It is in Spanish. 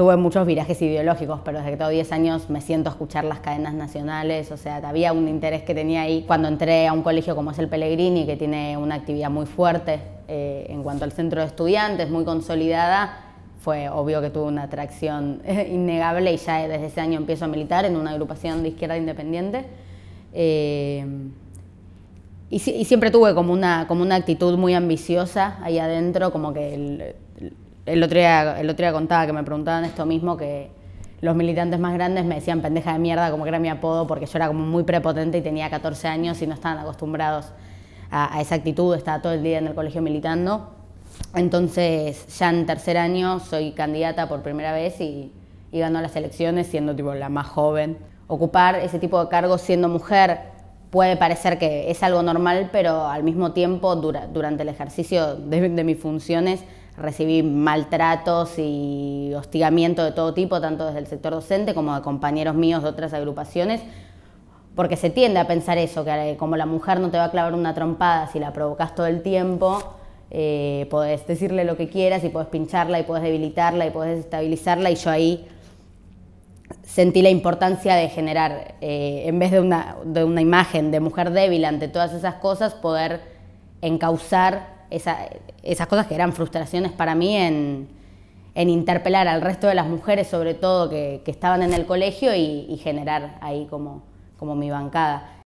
tuve muchos virajes ideológicos, pero desde que tengo 10 años me siento a escuchar las cadenas nacionales, o sea, había un interés que tenía ahí cuando entré a un colegio como es el Pellegrini, que tiene una actividad muy fuerte eh, en cuanto al centro de estudiantes, muy consolidada, fue obvio que tuvo una atracción eh, innegable y ya desde ese año empiezo a militar en una agrupación de izquierda independiente. Eh, y, siempre tuve como una, como una actitud muy ambiciosa ahí adentro, como que... El, el otro, día, contaba que me preguntaban esto mismo, que los militantes más grandes me decían pendeja de mierda, como que era mi apodo, porque yo era como muy prepotente y tenía 14 años y no estaban acostumbrados a, esa actitud, estaba todo el día en el colegio militando. Entonces, ya en tercer año soy candidata por primera vez y, y ganó las elecciones siendo la más joven. Ocupar ese tipo de cargo siendo mujer puede parecer que es algo normal, pero al mismo tiempo durante el ejercicio de mis funciones recibí maltratos y hostigamiento de todo tipo, tanto desde el sector docente como de compañeros míos de otras agrupaciones, porque se tiende a pensar eso, que eh, como la mujer no te va a clavar una trompada si la provocas todo el tiempo, eh, podés decirle lo que quieras y podés pincharla y podés debilitarla y podés estabilizarla y yo ahí sentí la importancia de generar, eh, en vez de una, de una imagen de mujer débil ante todas esas cosas, poder encauzar esas cosas que eran frustraciones para mí en, interpelar al resto de las mujeres, sobre todo que, estaban en el colegio, y, generar ahí como mi bancada.